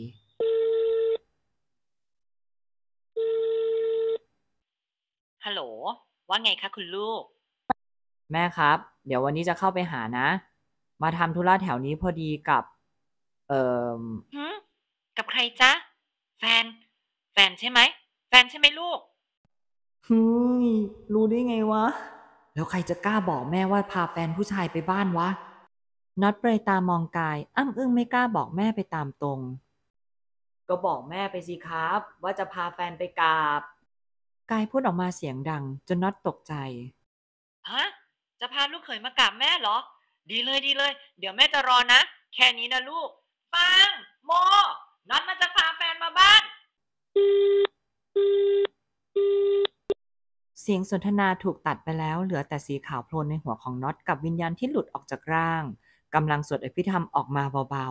ฮัลโหลว่าไงคะคุณลูก แม่ครับ เดี๋ยววันนี้จะเข้าไปหานะ มาทำธุระแถวนี้พอดีกับ เอ่อกับใครจ๊ะแฟน แฟนใช่ไหม แฟนใช่ไหมลูกฮึยรู้ได้ไงวะ แล้วใครจะกล้าบอกแม่ว่าพาแฟนผู้ชายไปบ้านวะน็อตเปรยตามองกายอ้ำอึ้งไม่กล้าบอกแม่ไปตามตรง ก็บอกแม่ไปสิครับ ว่าจะพาแฟนไปกราบ กายพูดออกมาเสียงดังจนน็อตตกใจฮะจะพาลูกเขยมากราบแม่เหรอ ดีเลยดีเลย เดี๋ยวแม่จะรอนะแค่นี้นะลูกฟังโมน็อตมันจะพาแฟนมาบ้านเสียงสนทนาถูกตัดไปแล้วเหลือแต่สีขาวโพลนในหัวของน็อต กับวิญญาณที่หลุดออกจากร่าง กำลังสวดอภิธรรมออกมาเบา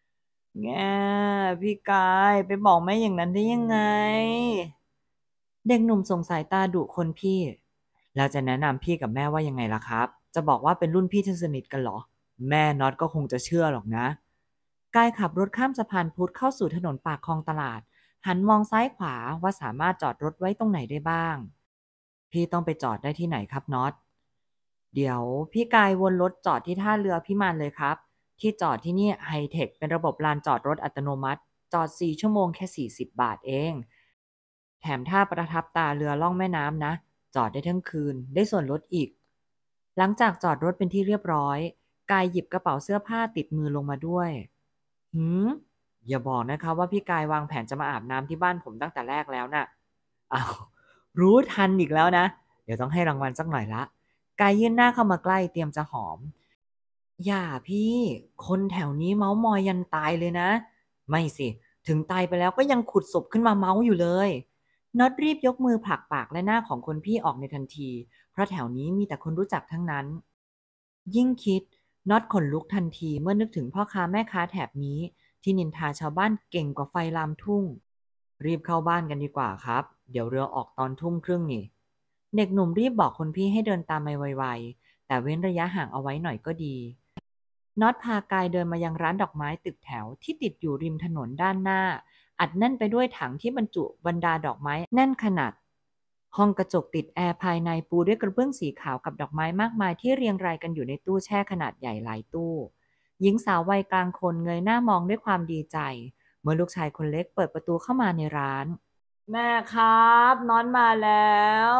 ๆ แง่พี่กายไปบอกแม่อย่างนั้นได้ยังไง เด็กหนุ่มสงสัยตาดุคนพี่ แล้วจะแนะนำพี่กับแม่ว่ายังไงล่ะครับ จะบอกว่าเป็นรุ่นพี่ที่สนิทกันเหรอ แม่น็อตก็คงจะเชื่อหรอกนะกายขับรถข้ามสะพานพุทธเข้าสู่ถนนปากคลองตลาด หันมองซ้ายขวาว่าสามารถจอดรถไว้ตรงไหนได้บ้างพี่ต้องไปจอดได้ที่ไหนครับน็อต เดี๋ยวพี่กายวนรถจอดที่ท่าเรือพิมานเลยครับ ที่จอดที่นี่ไฮเทคเป็นระบบลานจอดรถอัตโนมัติ จอด 4 ชั่วโมงแค่ 40 บาทเอง แถมท่าประทับตาเรือล่องแม่น้ำนะ จอดได้ทั้งคืน ได้ส่วนลดอีก หลังจากจอดรถเป็นที่เรียบร้อย กายหยิบกระเป๋าเสื้อผ้าติดมือลงมาด้วยหืมอย่าบอกนะคะว่าพี่กายวางแผนจะมาอาบน้ำที่บ้านผมตั้งแต่แรกแล้วนะ่ะอา้าวรู้ทันอีกแล้วนะ เดี๋ยวต้องให้รางวัลสักหน่อยละ กายยื่นหน้าเข้ามาใกล้เตรียมจะหอม อย่าพี่ คนแถวนี้เมามอยยันตายเลยนะ ไม่สิ ถึงตายไปแล้วก็ยังขุดศพขึ้นมาเมาอยู่เลย น็อตรีบยกมือผลักปากและหน้าของคนพี่ออกในทันที เพราะแถวนี้มีแต่คนรู้จักทั้งนั้น ยิ่งคิดน็อตขนลุกทันทีเมื่อนึกถึงพ่อค้าแม่ค้าแถบนี้ที่นินทาชาวบ้านเก่งกว่าไฟลามทุ่งรีบเข้าบ้านกันดีกว่าครับ เดี๋ยวเรือออกตอนทุ่มครึ่งนี่เด็กหนุ่มรีบบอกคนพี่ให้เดินตามไปไวๆ แต่เว้นระยะห่างเอาไว้หน่อยก็ดี น็อตพากายเดินมายังร้านดอกไม้ตึกแถว ที่ติดอยู่ริมถนนด้านหน้า อัดแน่นไปด้วยถังที่บรรจุบรรดาดอกไม้แน่นขนาด ห้องกระจกติดแอร์ภายในปูด้วยกระเบื้องสีขาวกับดอกไม้มากมายที่เรียงรายกันอยู่ในตู้แช่ขนาดใหญ่หลายตู้หญิงสาววัยกลางคนเงยหน้ามองด้วยความดีใจเมื่อลูกชายคนเล็กเปิดประตูเข้ามาในร้าน แม่ครับ นอนมาแล้ว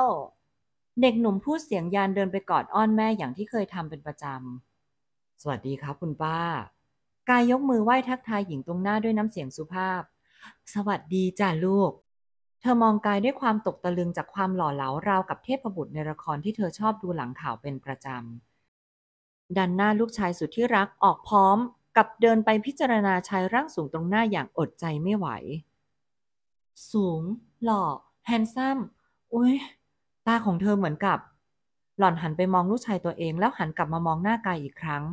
เด็กหนุ่มพูดเสียงยานเดินไปกอดอ้อนแม่อย่างที่เคยทำเป็นประจำ สวัสดีครับคุณป้า กายยกมือไหว้ทักทายหญิงตรงหน้าด้วยน้ำเสียงสุภาพ สวัสดีจ้าลูก เธอมองกายด้วยความตกตะลึงจากความหล่อเหลาราวกับเทพบุตรในละครที่เธอชอบดูหลังข่าวเป็นประจำ ดันหน้าลูกชายสุดที่รักออกพร้อมกับเดินไปพิจารณาชายร่างสูงตรงหน้าอย่างอดใจไม่ไหว สูง หล่อแฮนซัมอุ้ยตาของเธอเหมือนกับ หล่อนหันไปมองลูกชายตัวเองแล้วหันกลับมามองหน้ากายอีกครั้ง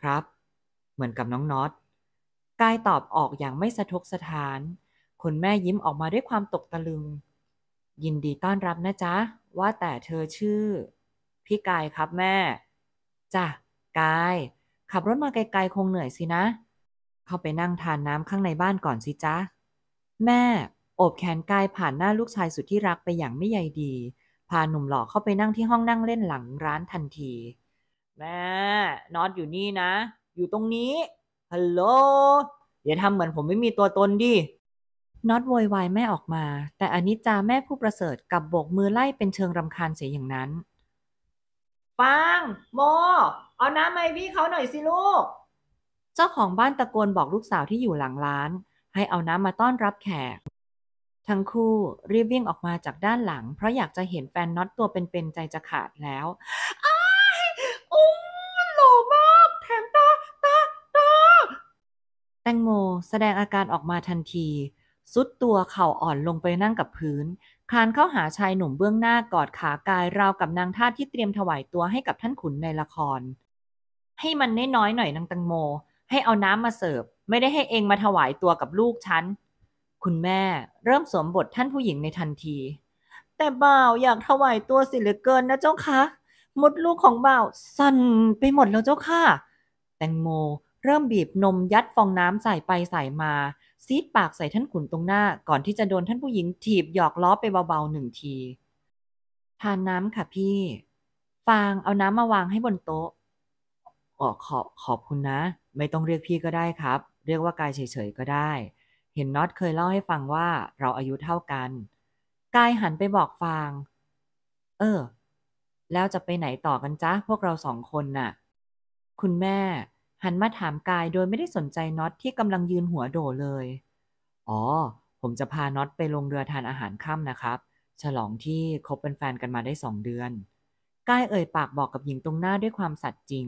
ครับ เหมือนกับน้องน็อตกายตอบออกอย่างไม่สะทกสะท้านคุณแม่ยิ้มออกมาด้วยความตกตะลึง ยินดีต้อนรับนะจ๊ะ ว่าแต่เธอชื่อ พี่กายครับแม่จ้ะกายขับรถมาไกลๆคงเหนื่อยสินะ เข้าไปนั่งทานน้ำข้างในบ้านก่อนสิจ๊ะ แม่ โอบแขนกายผ่านหน้าลูกชายสุดที่รักไปอย่างไม่ใยดี พาหนุ่มหล่อเข้าไปนั่งที่ห้องนั่งเล่นหลังร้านทันที แม่น็อตอยู่นี่นะ อยู่ตรงนี้ ฮัลโหลอย่าทำเหมือนผมไม่มีตัวตนดิ น็อตโวยวายแม่ออกมา แต่อนิจจาแม่ผู้ประเสริฐกับโบกมือไล่เป็นเชิงรำคาญเสียอย่างนั้นฟางโมเอาน้ำไอวี่เขาหน่อยสิลูก เจ้าของบ้านตะโกนบอกลูกสาวที่อยู่หลังร้าน ให้เอาน้ำมาต้อนรับแขก ทั้งคู่รีบวิ่งออกมาจากด้านหลัง เพราะอยากจะเห็นแฟนน็อตตัวเป็นๆใจจะขาดแล้วออุ้มหล่อมากแถมตาตาตาแตงโม แสดงอาการออกมาทันทีซุดตัวเข่าอ่อนลงไปนั่งกับพื้น คานเข้าหาชายหนุ่มเบื้องหน้ากอดขากายราวกับนางทาสที่เตรียมถวายตัวให้กับท่านขุนในละคร ให้มันน้อยหน่อยนางตังโม ให้เอาน้ำมาเสิร์ฟไม่ได้ให้เองมาถวายตัวกับลูกฉัน คุณแม่เริ่มสวมบทท่านผู้หญิงในทันที แต่บ่าวอยากถวายตัวสิเหลือเกินนะเจ้าคะมดลูกของบ่าวสั่นไปหมดแล้วเจ้าค่ะ แตงโม เริ่มบีบนมยัดฟองน้ำใส่ไปใส่มาซีดปากใส่ท่านขุนตรงหน้าก่อนที่จะโดนท่านผู้หญิงถีบหยอกล้อไปเบาๆหนึ่งทีทานน้ำค่ะพี่ ฟางเอาน้ำมาวางให้บนโต๊ะออขอบขอบคุณนะ ไม่ต้องเรียกพี่ก็ได้ครับ เรียกว่ากายเฉยๆก็ได้ เห็นน็อตเคยเล่าให้ฟังว่า เราอายุเท่ากันกายหันไปบอกฟางเออแล้วจะไปไหนต่อกันจ้ะพวกเราสองคนน่ะ คุณแม่หันมาถามกายโดยไม่ได้สนใจน็อตที่กำลังยืนหัวโดเลย อ๋อ ผมจะพาน็อตไปลงเรือทานอาหารค่ำนะครับ ฉลองที่คบเป็นแฟนกันมาได้สองเดือน กายเอ่ยปากบอกกับหญิงตรงหน้าด้วยความสัตย์จริง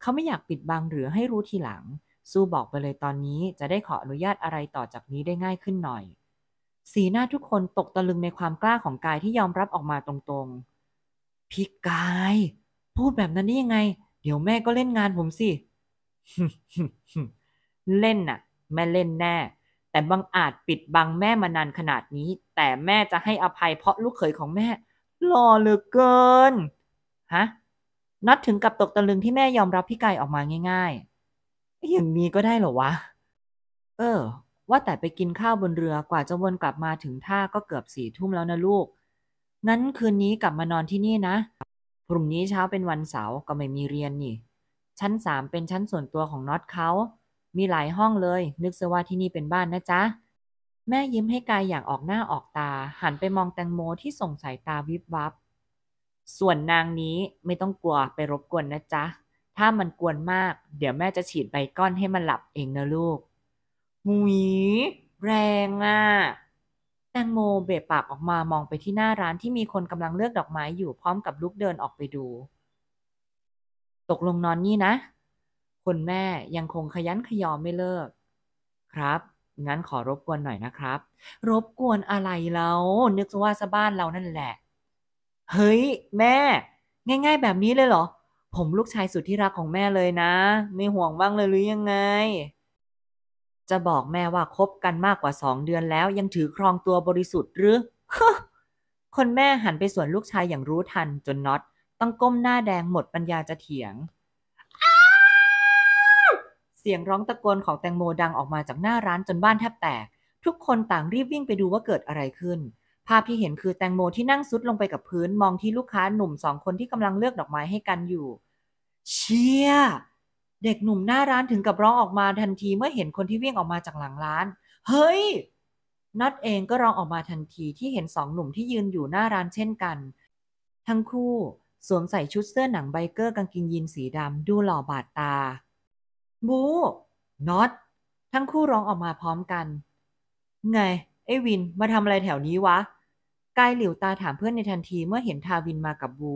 เขาไม่อยากปิดบังหรือให้รู้ทีหลัง สู้บอกไปเลยตอนนี้จะได้ขออนุญาตอะไรต่อจากนี้ได้ง่ายขึ้นหน่อย สีหน้าทุกคนตกตะลึงในความกล้าของกายที่ยอมรับออกมาตรงๆ พี่กาย พูดแบบนั้นได้ยังไง เดี๋ยวแม่ก็เล่นงานผมสิเล่นน่ะ แม่เล่นแน่แต่บังอาจปิดบังแม่มานานขนาดนี้ แต่แม่จะให้อภัยเพราะลูกเขยของแม่หล่อเหลือเกินฮะนัดถึงกับตกตะลึงที่แม่ยอมรับพี่กายออกมาง่ายๆอย่างนี้ก็ได้เหรอวะ เออ ว่าแต่ไปกินข้าวบนเรือกว่าจะวนกลับมาถึงท่าก็เกือบสี่ทุ่มแล้วนะลูกงั้นคืนนี้กลับมานอนที่นี่นะพรุ่งนี้เช้าเป็นวันเสาร์ก็ไม่มีเรียนนี่ชั้นสามเป็นชั้นส่วนตัวของน็อตเขามีหลายห้องเลย นึกซะว่า ที่ นี่เป็นบ้าน นะจ๊ะ แม่ยิ้มให้กายอย่างออกหน้าออกตา หันไปมอง แตงโมที่ส่ง สาย ตาวิบวับ ส่วนนางนี้ไม่ต้องกลัวไปรบกวนนะจ๊ะ ถ้ามันกวน มาก เดี๋ยวแม่จะฉีดใบก้อนให้มันหลับเองนะลูกหุยแรงอะ่ะแตงโมเบะปากออกมามองไปที่หน้าร้านที่มีคนกำลังเลือกดอกไม้อยู่พร้อมกับลุกเดินออกไปดูตกลงนอนนี่นะคุณแม่ยังคงขยันขยอมไม่เลิก ครับ งั้นขอรบกวนหน่อยนะครับ รบกวนอะไรเรานึกว่าสะบ้านเรานั่นแหละ เฮ้ยแม่ ง่าย ๆ แบบนี้เลยเหรอผมลูกชายสุดที่รักของแม่เลยนะ ไม่ห่วงบ้างเลยหรือยังไง จะบอกแม่ว่าคบกันมากกว่าสองเดือนแล้ว ยังถือครองตัวบริสุทธิ์หรือคนแม่หันไปส่วนลูกชายอย่างรู้ทันจนน็อตต้องก้มหน้าแดงหมดปัญญาจะเถียง เสียงร้องตะโกนของแตงโมดังออกมาจากหน้าร้านจนบ้านแทบแตก ทุกคนต่างรีบวิ่งไปดูว่าเกิดอะไรขึ้น ภาพที่เห็นคือแตงโมที่นั่งซุดลงไปกับพื้นมองที่ลูกค้าหนุ่มสองคนที่กำลังเลือกดอกไม้ให้กันอยู่ เชียเด็กหนุ่มหน้าร้านถึงกับร้องออกมาทันทีเมื่อเห็นคนที่วิ่งออกมาจากหลังร้าน เฮ้ยนัดเองก็ร้องออกมาทันทีที่เห็นสองหนุ่มที่ยืนอยู่หน้าร้านเช่นกัน ทั้งคู่สวมใส่ชุดเสื้อหนังไบเกอร์กางเกงยีนสีดำดูหล่อบาดตาบูน็อตทั้งคู่ร้องออกมาพร้อมกัน ไงไอ้วินมาทำอะไรแถวนี้วะกายหลิวตาถามเพื่อนในทันทีเมื่อเห็นทาวินมากับบู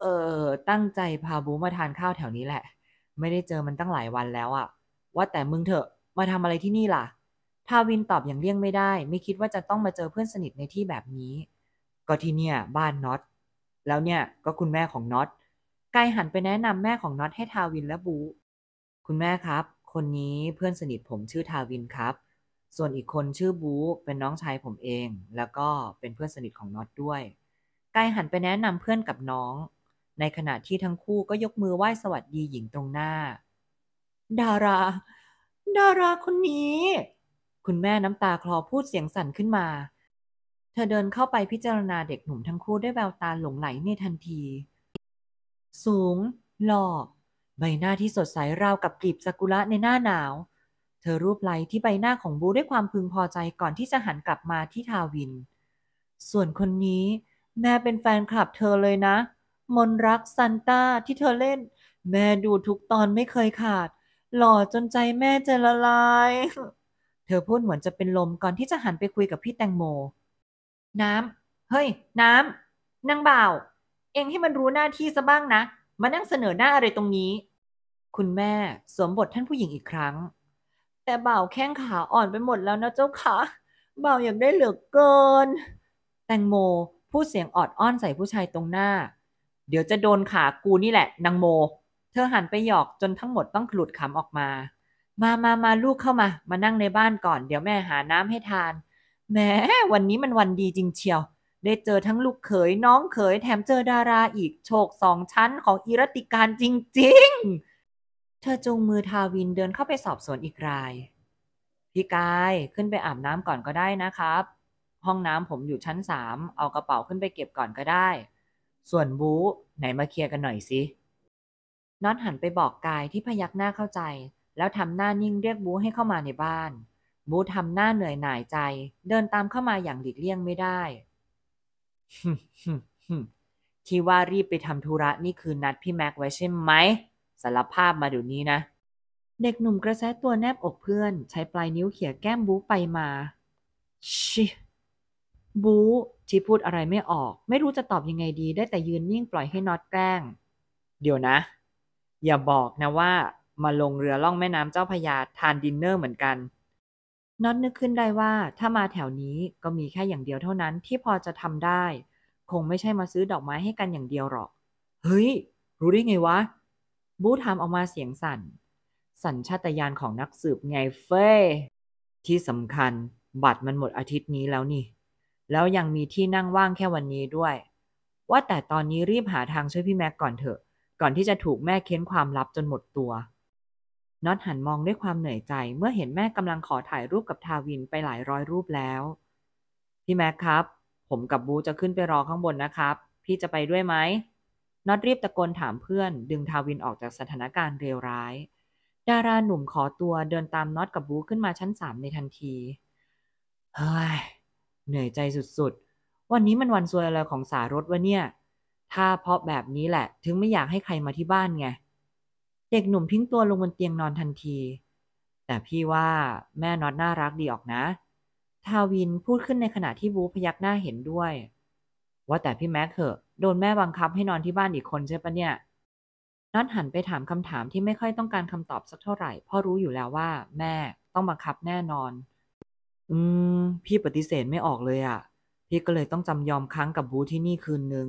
เออตั้งใจพาบูมาทานข้าวแถวนี้แหละ ไม่ได้เจอมันตั้งหลายวันแล้วอะว่าแต่มึงเถอะมาทำอะไรที่นี่ล่ะ ทาวินตอบอย่างเลี่ยงไม่ได้ ไม่คิดว่าจะต้องมาเจอเพื่อนสนิทในที่แบบนี้ก็ที่เนี่ยบ้านน็อตแล้วเนี่ยก็คุณแม่ของน็อตกายหันไปแนะนำแม่ของน็อต ให้ทาวินและบู คุณแม่ครับ คนนี้เพื่อนสนิทผมชื่อทาวินครับ ส่วนอีกคนชื่อบู เป็นน้องชายผมเอง แล้วก็เป็นเพื่อนสนิทของน็อตด้วยกายหันไปแนะนำเพื่อนกับน้อง ในขณะที่ทั้งคู่ก็ยกมือไหว้สวัสดีหญิงตรงหน้า ดารา ดาราคนนี้ คุณแม่น้ำตาคลอพูดเสียงสั่นขึ้นมาเธอเดินเข้าไปพิจารณาเด็กหนุ่มทั้งคู่ด้วยแววตาหลงไหลในทันที สูงหล่อใบหน้าที่สดใส ราวกับกลีบซากุระในหน้าหนาว เธอรูปไล้ที่ใบหน้าของบูด้วยความพึงพอใจก่อนที่จะหันกลับมาที่ทาวิน ส่วนคนนี้ แม่เป็นแฟนคลับเธอเลยนะ มนรักซันต้าที่เธอเล่น แม่ดูทุกตอนไม่เคยขาด หล่อจนใจแม่จะละลาย เธอพูดเหมือนจะเป็นลมก่อนที่จะหันไปคุยกับพี่แตงโมน้ำ เฮ้ย น้ำนางบ่าว เองให้มันรู้หน้าที่ซะบ้างนะ มานั่งเสนอหน้าอะไรตรงนี้ คุณแม่สวมบทท่านผู้หญิงอีกครั้ง แต่บ่าวแข้งขาอ่อนไปหมดแล้วนะเจ้าคะบ่าวอยากได้เหลือเกิน แตงโมพูดเสียงออดอ้อนใส่ผู้ชายตรงหน้า เดี๋ยวจะโดนขากูนี่แหละ นางโม เธอหันไปหยอกจนทั้งหมดต้องหลุดขำออกมา มามามาลูกเข้ามามานั่งในบ้านก่อน เดี๋ยวแม่หาน้ำให้ทานแม้วันนี้มันวันดีจริงเชียว ได้เจอทั้งลูกเขยน้องเขย แถมเจอดาราอีกโชคสองชั้นของอิรติการจริงๆ เธอจูงมือทาวินเดินเข้าไปสอบสวนอีกรายพี่กายขึ้นไปอาบน้ำก่อนก็ได้นะครับ ห้องน้ำผมอยู่ชั้นสามเอากระเป๋าขึ้นไปเก็บก่อนก็ได้ ส่วนบูไหนมาเคลียร์กันหน่อยสิน้อนหันไปบอกกายที่พยักหน้าเข้าใจ แล้วทำหน้านิ่งเรียกบูให้เข้ามาในบ้านบูธทำหน้าเหนื่อยหน่ายใจ เดินตามเข้ามาอย่างหลีกเลี่ยงไม่ได้ ที่ว่ารีบไปทำธุระนี่คือนัดพี่แม็กไว้ใช่ไหมสารภาพมาเดี๋ยวนี้นะ เด็กหนุ่มกระแซตัวแนบอกเพื่อนใช้ปลายนิ้วเขี่ยแก้มบูไปมาชิบูที่พูดอะไรไม่ออก ไม่รู้จะตอบยังไงดี ได้แต่ยืนนิ่งปล่อยให้น็อตแกล้ง เดี๋ยวนะ อย่าบอกนะว่า มาลงเรือล่องแม่น้ำเจ้าพยาทานดินเนอร์เหมือนกันน็อตนึกขึ้นได้ว่า ถ้ามาแถวนี้ก็มีแค่อย่างเดียวเท่านั้นที่พอจะทำได้ คงไม่ใช่มาซื้อดอกไม้ให้กันอย่างเดียวหรอกเฮ้ย รู้ได้ไงวะบูทามออกมาเสียงสัน่น สัญชาตญาณของนักสืบไงเฟ้ที่สำคัญบัตรมันหมดอาทิตย์นี้แล้วนี่ แล้วยังมีที่นั่งว่างแค่วันนี้ด้วย ว่าแต่ตอนนี้รีบหาทางช่วยพี่แม็กก่อนเถอะ ก่อนที่จะถูกแม่เค้นความลับจนหมดตัวน็อตหันมองด้วยความเหนื่อยใจ เมื่อเห็นแม่กำลังขอถ่ายรูปกับทาวินไปหลายร้อยรูปแล้ว พี่แม็กครับ ผมกับบูจะขึ้นไปรอข้างบนนะครับ พี่จะไปด้วยไหมน็อตรีบตะโกนถามเพื่อน ดึงทาวินออกจากสถานการณ์เลวร้ายดาราหนุ่มขอตัวเดินตามน็อตกับบูขึ้นมาชั้นสามในทันที เฮ้ย เหนื่อยใจสุด ๆวันนี้มันวันซวยอะไรของสารถวะเนี่ย ถ้า เพาะแบบนี้แหละถึงไม่อยากให้ใครมาที่บ้านไงเด็กหนุ่มพิ้งตัวลงบนเตียงนอนทันที แต่พี่ว่าแม่น็อตน่ารักดีออกนะ ทาวินพูดขึ้นในขณะที่บูพยักหน้าเห็นด้วย ว่าแต่พี่แม็กเถอะโดนแม่บังคับให้นอนที่บ้านอีกคนใช่ปะเนี่ยน็อตหันไปถามคำถามที่ไม่ค่อยต้องการคำตอบสักเท่าไหร่พ่อรู้อยู่แล้วว่า แม่ต้องบังคับแน่นอน อืมพี่ปฏิเสธไม่ออกเลยอะ่ะ พี่ก็เลยต้องจำยอมค้างกับบูที่นี่คืนนึง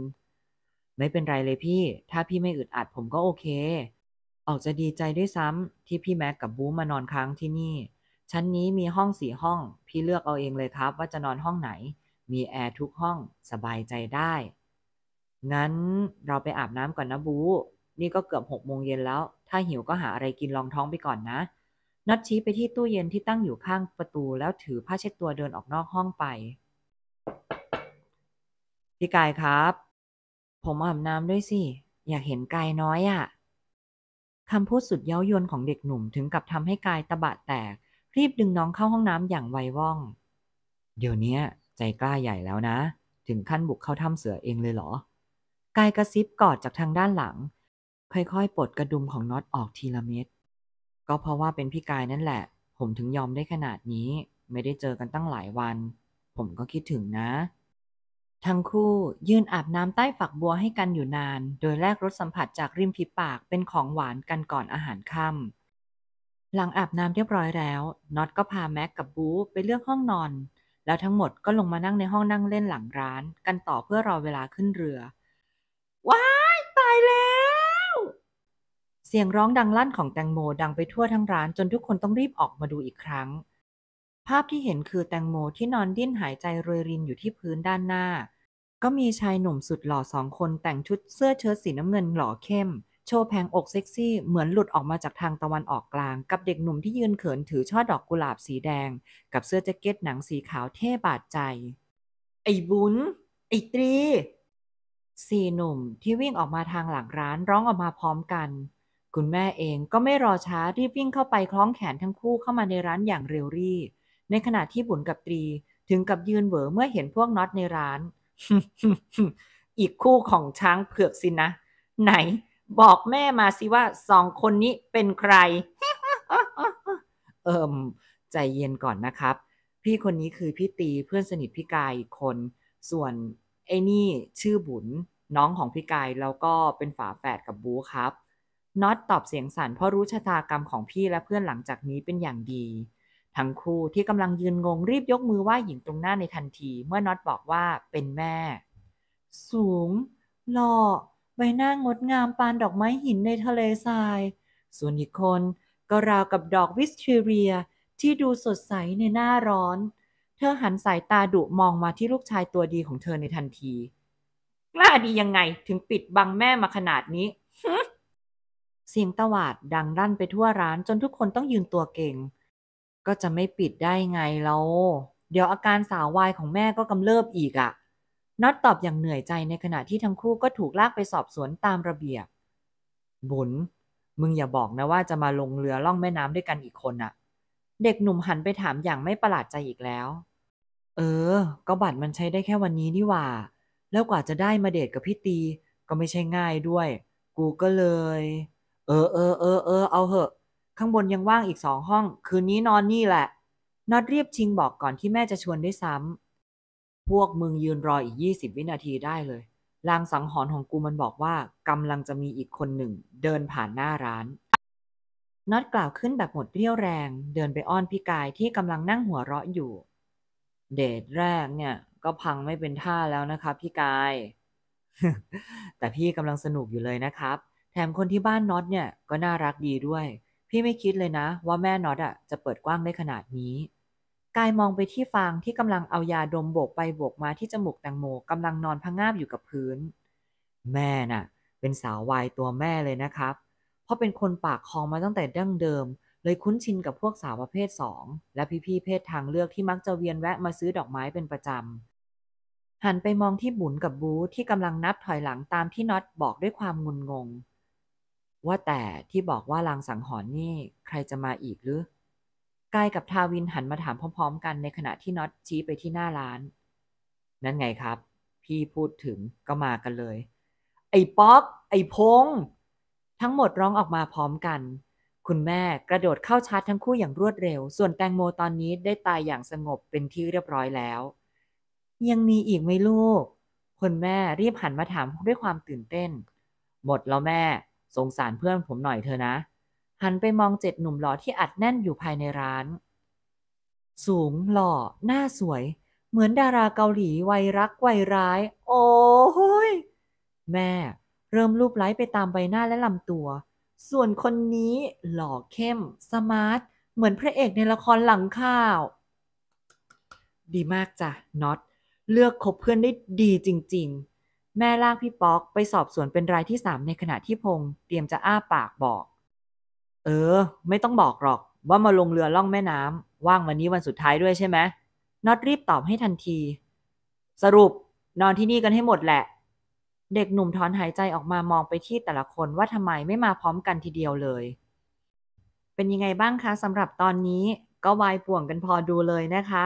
ไม่เป็นไรเลยพี่ ถ้าพี่ไม่อึดอัดผมก็โอเคออกจะดีใจด้วยซ้ำที่พี่แม็กกับบูมานอนค้างที่นี่ ชั้นนี้มีห้องสี่ห้องพี่เลือกเอาเองเลยครับว่าจะนอนห้องไหน มีแอร์ทุกห้องสบายใจได้งั้นเราไปอาบน้ำก่อนนะบู นี่ก็เกือบหกโมงเย็นแล้วถ้าหิวก็หาอะไรกินรองท้องไปก่อนนะ นัดชี้ไปที่ตู้เย็นที่ตั้งอยู่ข้างประตูแล้วถือผ้าเช็ดตัวเดินออกนอกห้องไป พี่กายครับ ผมอาบน้ำด้วยสิอยากเห็นกายน้อยอะ่ะคำพูดสุดเย้ายวนของเด็กหนุ่มถึงกับทำให้กายตะบะแตกรีบดึงน้องเข้าห้องน้ำอย่างไวว่อง เดี๋ยวนี้ใจกล้าใหญ่แล้วนะ ถึงขั้นบุกเข้าถ้ำเสือเองเลยเหรอ กายกระซิบกอดจากทางด้านหลัง ค่อยๆปลดกระดุมของน็อตออกทีละเม็ดก็เพราะว่าเป็นพี่กายนั่นแหละ ผมถึงยอมได้ขนาดนี้ ไม่ได้เจอกันตั้งหลายวัน ผมก็คิดถึงนะทั้งคู่ ยืนอาบน้ำใต้ฝักบัวให้กันอยู่นาน โดยแลกรสสัมผัสจากริมฝีปากเป็นของหวานกันก่อนอาหารค่ำ หลังอาบน้ำเรียบร้อยแล้วน็อตก็พาแม็กกับบูไปเลือกห้องนอน แล้วทั้งหมดก็ลงมานั่งในห้องนั่งเล่นหลังร้าน กันต่อเพื่อรอเวลาขึ้นเรือ ว้ายตายแล้ว เสียงร้องดังลั่นของแตงโม ดังไปทั่วทั้งร้าน จนทุกคนต้องรีบออกมาดูอีกครั้ง ภาพที่เห็นคือแตงโมที่นอนดิ้นหายใจรวยรินอยู่ที่พื้นด้านหน้าก็มีชายหนุ่มสุดหล่อสองคนแต่งชุดเสื้อเชิ้ตสีน้ำเงินหล่อเข้ม โชว์แผงอกเซ็กซี่ เหมือนหลุดออกมาจากทางตะวันออกกลาง กับเด็กหนุ่มที่ยืนเขินถือช่อดอกกุหลาบสีแดง กับเสื้อแจ็คเก็ตหนังสีขาวเท่บาดใจไอ้บุญไอ้ตรีสี่หนุ่มที่วิ่งออกมาทางหลังร้านร้องออกมาพร้อมกัน คุณแม่เองก็ไม่รอช้ารีบวิ่งเข้าไปคล้องแขนทั้งคู่เข้ามาในร้านอย่างเร็วรีในขณะที่บุญกับตรี ถึงกับยืนเหวอเมื่อเห็นพวกน็อตในร้านอีกคู่ของช้างเผือกสินะ ไหน บอกแม่มาสิว่าสองคนนี้เป็นใคร เอิมใจเย็นก่อนนะครับ พี่คนนี้คือพี่ตีเพื่อนสนิทพี่กายคน ส่วนไอ้นี่ชื่อบุญน้องของพี่กายแล้วก็เป็นฝาแฝดกับบูครับน็อตตอบเสียงสั่นเพราะรู้ชะตากรรมของพี่และเพื่อนหลังจากนี้เป็นอย่างดีทั้งคู่ที่กำลังยืนงงรีบยกมือไหว้หญิงตรงหน้าในทันทีเมื่อน็อตบอกว่าเป็นแม่ สูง หล่อใบหน้างดงามปานดอกไม้หินในทะเลทราย ส่วนอีกคนก็ราวกับดอกวิสเทเรียที่ดูสดใสในหน้าร้อน เธอหันสายตาดุมองมาที่ลูกชายตัวดีของเธอในทันที กล้าดียังไงถึงปิดบังแม่มาขนาดนี้เสียงตวาดดังลั่นไปทั่วร้านจนทุกคนต้องยืนตัวเก่งก็จะไม่ปิดได้ไงเราเดี๋ยวอาการสาววายของแม่ก็กำเริบอีกอะ่ะน็อตตอบอย่างเหนื่อยใจในขณะที่ทั้งคู่ก็ถูกลากไปสอบสวนตามระเบียบบุญมึงอย่าบอกนะว่าจะมาลงเรือล่องแม่น้ำด้วยกันอีกคนน่ะ เด็กหนุ่มหันไปถามอย่างไม่ประหลาดใจอีกแล้ว เออ ก็บัตรมันใช้ได้แค่วันนี้นี่หว่า แล้วกว่าจะได้มาเดทกับพี่ตีก็ไม่ใช่ง่ายด้วยกูก็เลยเออเออเออเออเอาเหอะข้างบนยังว่างอีกสองห้อง คืนนี้นอนนี่แหละน็อตเรียบชิงบอกก่อนที่แม่จะชวนด้วยซ้ำพวกมึงยืนรออีกยี่สิบวินาทีได้เลยลางสังหรณ์ของกูมันบอกว่ากำลังจะมีอีกคนหนึ่ง เดินผ่านหน้าร้านน็อตกล่าวขึ้นแบบหมดเรี่ยวแรง เดินไปอ้อนพี่กายที่กำลังนั่งหัวเราะอยู่ เดทแรกเนี่ยก็พังไม่เป็นท่าแล้วนะครับพี่กาย แต่พี่กำลังสนุกอยู่เลยนะครับ แถมคนที่บ้านน็อตเนี่ยก็น่ารักดีด้วยพี่ไม่คิดเลยนะ ว่าแม่น็อตอ่ะจะเปิดกว้างได้ขนาดนี้ กายมองไปที่ฟางที่กำลังเอายาดมโบกไปโบกมาที่จมูกแตงโมกำลังนอนพะงงาบอยู่กับพื้น แม่น่ะเป็นสาววายตัวแม่เลยนะครับ เพราะเป็นคนปากคองมาตั้งแต่ดั้งเดิม เลยคุ้นชินกับพวกสาวประเภทสองและพี่ๆเพศทางเลือกที่มักจะเวียนแวะมาซื้อดอกไม้เป็นประจำ หันไปมองที่บุญกับบูที่กำลังนับถอยหลังตามที่น็อตบอกด้วยความงุนงงว่าแต่ที่บอกว่าลางสังหรณ์นี่ใครจะมาอีกหรือกายกับทาวินหันมาถามพร้อมๆกันในขณะที่น็อตชี้ไปที่หน้าร้าน นั่นไงครับ พี่พูดถึงก็มากันเลย ไอ้ป๊อก ไอ้พง ทั้งหมดร้องออกมาพร้อมกัน คุณแม่กระโดดเข้าชาร์จทั้งคู่อย่างรวดเร็ว ส่วนแตงโมตอนนี้ได้ตายอย่างสงบเป็นที่เรียบร้อยแล้ว ยังมีอีกไหมลูกคุณแม่รีบหันมาถามด้วยความตื่นเต้นหมดแล้วแม่สงสารเพื่อนผมหน่อยเธอนะ หันไปมองเจ็ดหนุ่มหล่อที่อัดแน่นอยู่ภายในร้าน สูงหล่อ หน้าสวย เหมือนดาราเกาหลี วัยรัก วัยร้าย โอ้โหยแม่ เริ่มรูปไล้ไปตามใบหน้าและลำตัว ส่วนคนนี้หล่อเข้ม สมาร์ท เหมือนพระเอกในละครหลังข้าว ดีมากจ้ะน็อตเลือกคบเพื่อนได้ดีจริง ๆแม่ลากพี่ป๊อก ไปสอบสวนเป็นรายที่สามในขณะที่พง์เตรียมจะอ้าปากบอก เออ ไม่ต้องบอกหรอก ว่ามาลงเรือล่องแม่น้ำว่างวันนี้วันสุดท้ายด้วยใช่ไหมน็อตรีบตอบให้ทันที สรุป นอนที่นี่กันให้หมดแหละ เด็กหนุ่มถอนหายใจออกมามองไปที่แต่ละคนว่าทำไมไม่มาพร้อมกันทีเดียวเลย เป็นยังไงบ้างคะสำหรับตอนนี้ ก็วายป่วงกันพอดูเลยนะคะ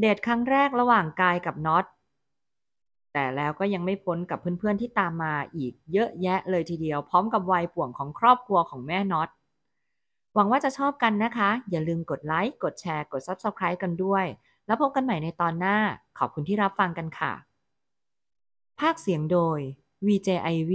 เดทครั้งแรกระหว่างกายกับน็อตแต่แล้วก็ยังไม่พ้นกับเพื่อนๆที่ตามมาอีกเยอะแยะเลยทีเดียวพร้อมกับวัยป่วงของครอบครัวของแม่น็อตหวังว่าจะชอบกันนะคะ อย่าลืมกดไลค์ กดแชร์กด Subscribe กันด้วย แล้วพบกันใหม่ในตอนหน้า ขอบคุณที่รับฟังกันค่ะ ภาคเสียงโดย VJ i v